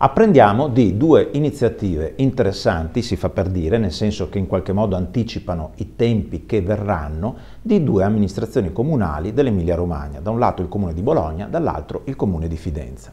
Apprendiamo di due iniziative interessanti, si fa per dire, nel senso che in qualche modo anticipano i tempi che verranno, di due amministrazioni comunali dell'Emilia-Romagna, da un lato il comune di Bologna, dall'altro il comune di Fidenza.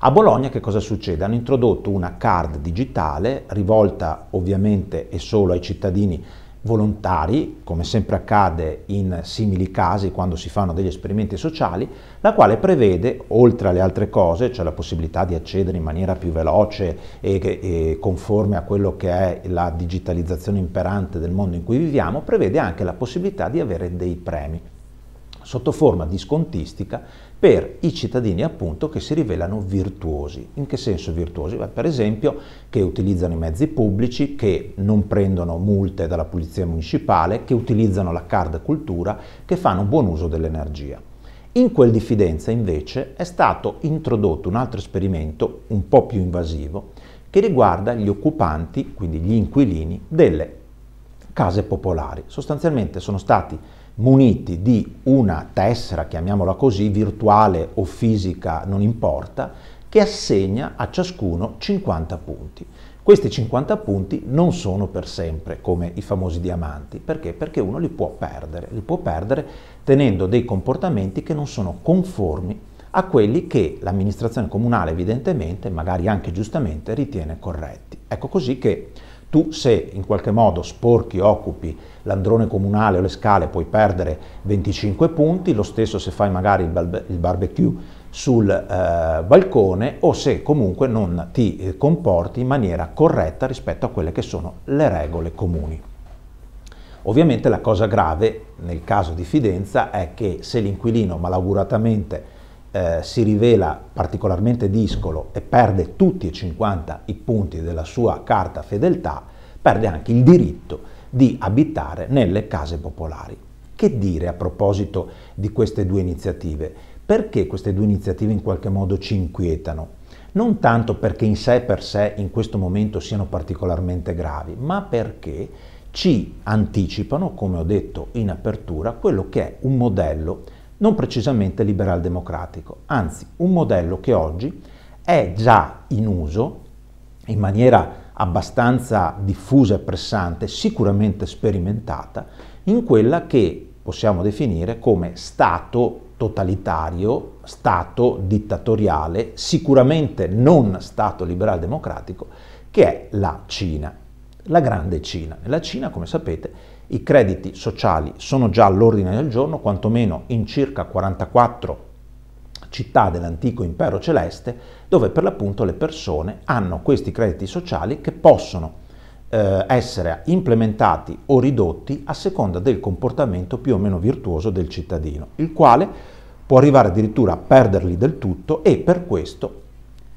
A Bologna che cosa succede? Hanno introdotto una card digitale rivolta ovviamente e solo ai cittadini volontari, come sempre accade in simili casi quando si fanno degli esperimenti sociali, la quale prevede, oltre alle altre cose, cioè la possibilità di accedere in maniera più veloce e, e conforme a quello che è la digitalizzazione imperante del mondo in cui viviamo, prevede anche la possibilità di avere dei premi sotto forma di scontistica per i cittadini appunto che si rivelano virtuosi. In che senso virtuosi? Beh, per esempio che utilizzano i mezzi pubblici, che non prendono multe dalla pulizia municipale, che utilizzano la card cultura, che fanno buon uso dell'energia. In quel di Fidenza invece è stato introdotto un altro esperimento un po' più invasivo che riguarda gli occupanti, quindi gli inquilini, delle case popolari. Sostanzialmente sono stati muniti di una tessera, chiamiamola così, virtuale o fisica, non importa, che assegna a ciascuno 50 punti. Questi 50 punti non sono per sempre come i famosi diamanti, perché? Perché uno li può perdere, li può perdere tenendo dei comportamenti che non sono conformi a quelli che l'amministrazione comunale evidentemente, magari anche giustamente, ritiene corretti. Ecco così che tu se in qualche modo sporchi, occupi l'androne comunale o le scale puoi perdere 25 punti, lo stesso se fai magari il, barbe il barbecue sul eh, balcone o se comunque non ti eh, comporti in maniera corretta rispetto a quelle che sono le regole comuni. Ovviamente la cosa grave nel caso di Fidenza è che se l'inquilino malauguratamente eh, si rivela particolarmente discolo e perde tutti e 50 i punti della sua carta fedeltà, perde anche il diritto di abitare nelle case popolari. Che dire a proposito di queste due iniziative? Perché queste due iniziative in qualche modo ci inquietano? Non tanto perché in sé per sé in questo momento siano particolarmente gravi, ma perché ci anticipano, come ho detto in apertura, quello che è un modello non precisamente liberal democratico, anzi un modello che oggi è già in uso in maniera abbastanza diffusa e pressante, sicuramente sperimentata, in quella che possiamo definire come Stato totalitario, Stato dittatoriale, sicuramente non Stato liberal democratico, che è la Cina la grande Cina. Nella Cina, come sapete, i crediti sociali sono già all'ordine del giorno, quantomeno in circa 44 città dell'antico impero celeste, dove per l'appunto le persone hanno questi crediti sociali che possono eh, essere implementati o ridotti a seconda del comportamento più o meno virtuoso del cittadino, il quale può arrivare addirittura a perderli del tutto e per questo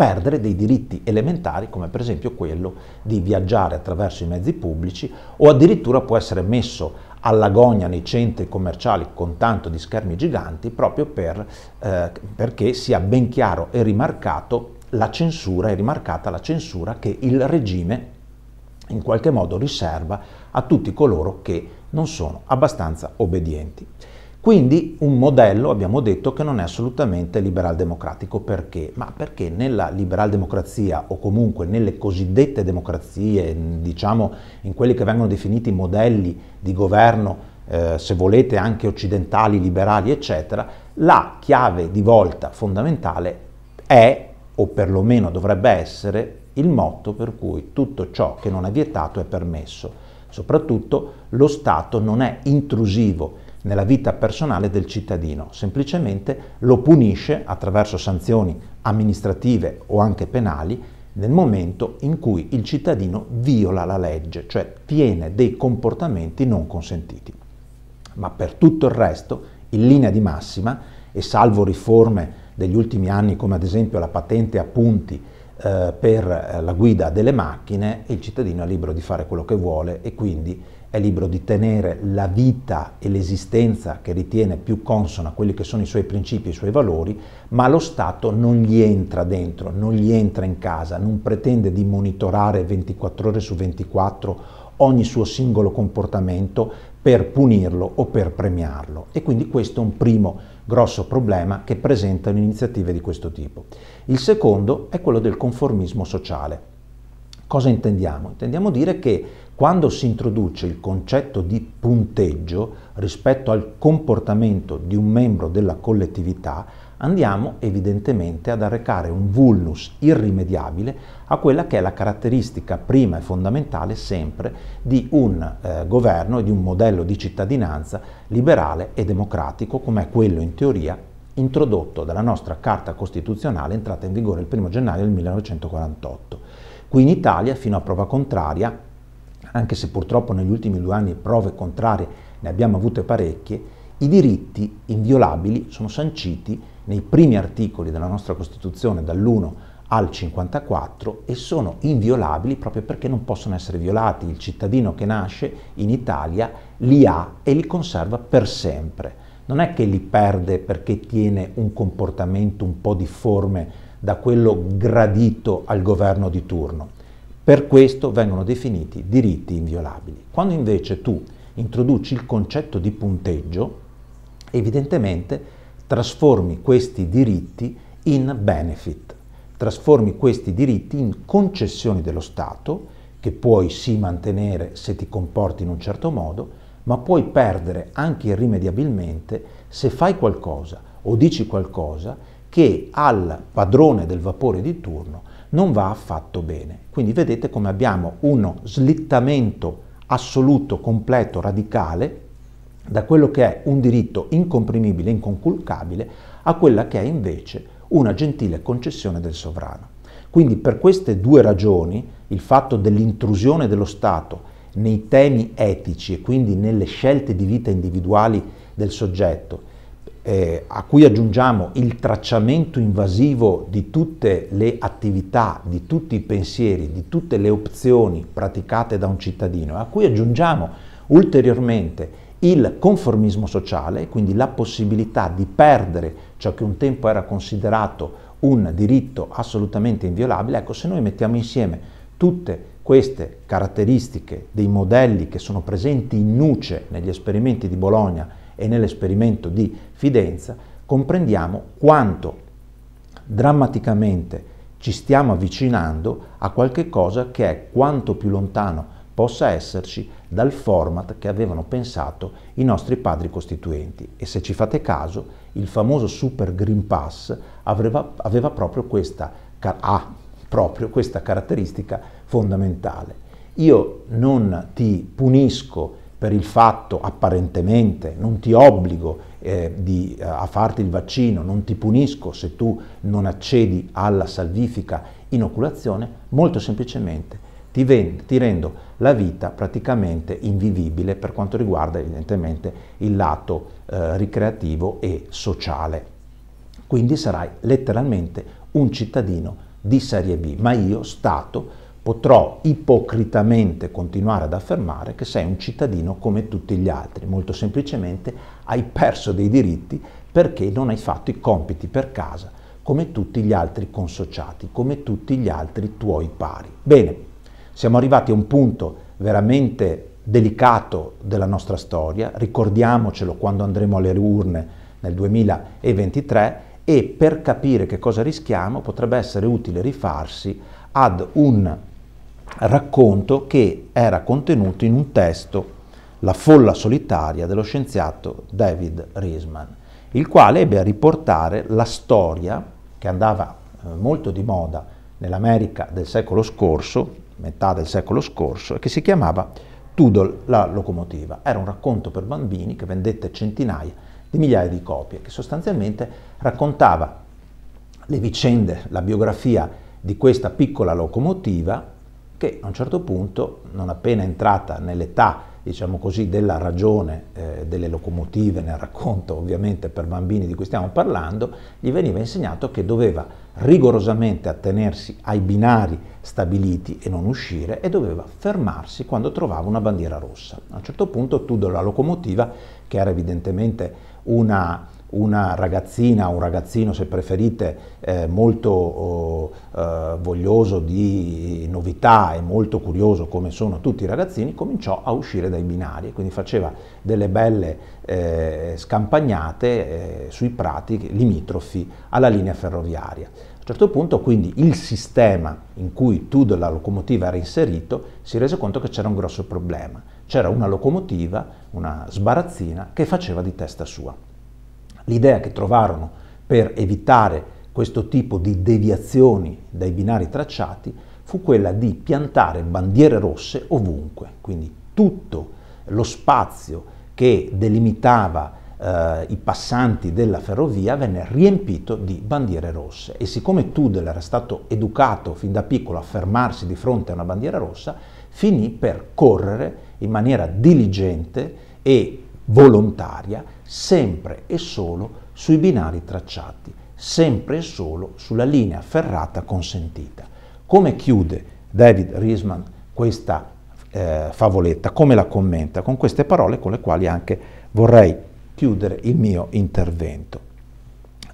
perdere dei diritti elementari come per esempio quello di viaggiare attraverso i mezzi pubblici o addirittura può essere messo all'agonia nei centri commerciali con tanto di schermi giganti proprio per, eh, perché sia ben chiaro e rimarcato la censura, è rimarcata la censura che il regime in qualche modo riserva a tutti coloro che non sono abbastanza obbedienti. Quindi un modello, abbiamo detto, che non è assolutamente liberal democratico. Perché? Ma perché nella liberal democrazia o comunque nelle cosiddette democrazie, diciamo in quelli che vengono definiti modelli di governo, eh, se volete anche occidentali, liberali, eccetera, la chiave di volta fondamentale è, o perlomeno dovrebbe essere, il motto per cui tutto ciò che non è vietato è permesso. Soprattutto lo Stato non è intrusivo nella vita personale del cittadino, semplicemente lo punisce attraverso sanzioni amministrative o anche penali nel momento in cui il cittadino viola la legge, cioè tiene dei comportamenti non consentiti. Ma per tutto il resto, in linea di massima, e salvo riforme degli ultimi anni come ad esempio la patente a punti eh, per eh, la guida delle macchine, il cittadino è libero di fare quello che vuole e quindi è libero di tenere la vita e l'esistenza che ritiene più consona a quelli che sono i suoi principi e i suoi valori, ma lo Stato non gli entra dentro, non gli entra in casa, non pretende di monitorare 24 ore su 24 ogni suo singolo comportamento per punirlo o per premiarlo. E quindi questo è un primo grosso problema che presentano iniziative di questo tipo. Il secondo è quello del conformismo sociale. Cosa intendiamo? Intendiamo dire che quando si introduce il concetto di punteggio rispetto al comportamento di un membro della collettività, andiamo evidentemente ad arrecare un vulnus irrimediabile a quella che è la caratteristica prima e fondamentale sempre di un eh, governo e di un modello di cittadinanza liberale e democratico come è quello in teoria introdotto dalla nostra Carta Costituzionale entrata in vigore il 1 gennaio del 1948. Qui in Italia, fino a prova contraria, anche se purtroppo negli ultimi due anni prove contrarie ne abbiamo avute parecchie, i diritti inviolabili sono sanciti nei primi articoli della nostra Costituzione, dall'1 al 54, e sono inviolabili proprio perché non possono essere violati. Il cittadino che nasce in Italia li ha e li conserva per sempre. Non è che li perde perché tiene un comportamento un po' difforme da quello gradito al governo di turno. Per questo vengono definiti diritti inviolabili. Quando invece tu introduci il concetto di punteggio, evidentemente trasformi questi diritti in benefit, trasformi questi diritti in concessioni dello Stato, che puoi sì mantenere se ti comporti in un certo modo, ma puoi perdere anche irrimediabilmente se fai qualcosa o dici qualcosa che al padrone del vapore di turno non va affatto bene. Quindi vedete come abbiamo uno slittamento assoluto, completo, radicale da quello che è un diritto incomprimibile, inconculcabile, a quella che è invece una gentile concessione del sovrano. Quindi per queste due ragioni, il fatto dell'intrusione dello Stato nei temi etici e quindi nelle scelte di vita individuali del soggetto eh, a cui aggiungiamo il tracciamento invasivo di tutte le attività, di tutti i pensieri, di tutte le opzioni praticate da un cittadino, a cui aggiungiamo ulteriormente il conformismo sociale, quindi la possibilità di perdere ciò che un tempo era considerato un diritto assolutamente inviolabile, ecco se noi mettiamo insieme tutte queste caratteristiche dei modelli che sono presenti in nuce negli esperimenti di Bologna e nell'esperimento di Fidenza comprendiamo quanto drammaticamente ci stiamo avvicinando a qualche cosa che è quanto più lontano possa esserci dal format che avevano pensato i nostri padri costituenti. E se ci fate caso, il famoso Super Green Pass aveva, aveva proprio, questa, ah, proprio questa caratteristica fondamentale. Io non ti punisco per il fatto apparentemente, non ti obbligo eh, di, eh, a farti il vaccino, non ti punisco se tu non accedi alla salvifica inoculazione, molto semplicemente ti, vend- ti rendo la vita praticamente invivibile per quanto riguarda evidentemente il lato eh, ricreativo e sociale. Quindi sarai letteralmente un cittadino di serie B, ma io, Stato, potrò ipocritamente continuare ad affermare che sei un cittadino come tutti gli altri, molto semplicemente hai perso dei diritti perché non hai fatto i compiti per casa, come tutti gli altri consociati, come tutti gli altri tuoi pari. Bene, siamo arrivati a un punto veramente delicato della nostra storia, ricordiamocelo quando andremo alle urne nel 2023 e per capire che cosa rischiamo potrebbe essere utile rifarsi ad un racconto che era contenuto in un testo, La folla solitaria, dello scienziato David Riesman, il quale ebbe a riportare la storia che andava eh, molto di moda nell'America del secolo scorso, metà del secolo scorso, e che si chiamava Tudor la locomotiva. Era un racconto per bambini che vendette centinaia di migliaia di copie, che sostanzialmente raccontava le vicende, la biografia di questa piccola locomotiva che a un certo punto, non appena entrata nell'età diciamo così, della ragione eh, delle locomotive, nel racconto ovviamente per bambini di cui stiamo parlando, gli veniva insegnato che doveva rigorosamente attenersi ai binari stabiliti e non uscire e doveva fermarsi quando trovava una bandiera rossa. A un certo punto Tudor la locomotiva, che era evidentemente una una ragazzina, un ragazzino se preferite, eh, molto oh, eh, voglioso di novità e molto curioso come sono tutti i ragazzini, cominciò a uscire dai binari, e quindi faceva delle belle eh, scampagnate eh, sui prati limitrofi alla linea ferroviaria. A un certo punto quindi il sistema in cui tu la locomotiva era inserito si rese conto che c'era un grosso problema, c'era una locomotiva, una sbarazzina che faceva di testa sua. L'idea che trovarono per evitare questo tipo di deviazioni dai binari tracciati fu quella di piantare bandiere rosse ovunque, quindi tutto lo spazio che delimitava eh, i passanti della ferrovia venne riempito di bandiere rosse e siccome Tudel era stato educato fin da piccolo a fermarsi di fronte a una bandiera rossa, finì per correre in maniera diligente e volontaria sempre e solo sui binari tracciati, sempre e solo sulla linea ferrata consentita. Come chiude David Riesman questa eh, favoletta, come la commenta, con queste parole con le quali anche vorrei chiudere il mio intervento.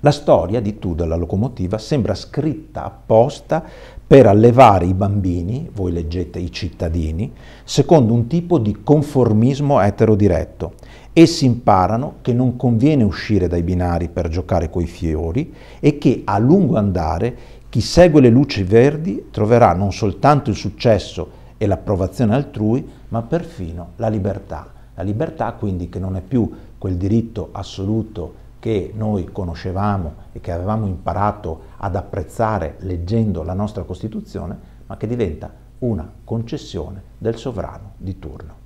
La storia di Tu della locomotiva sembra scritta apposta per allevare i bambini, voi leggete i cittadini, secondo un tipo di conformismo etero diretto, Essi imparano che non conviene uscire dai binari per giocare coi fiori e che a lungo andare chi segue le luci verdi troverà non soltanto il successo e l'approvazione altrui, ma perfino la libertà. La libertà quindi che non è più quel diritto assoluto che noi conoscevamo e che avevamo imparato ad apprezzare leggendo la nostra Costituzione, ma che diventa una concessione del sovrano di turno.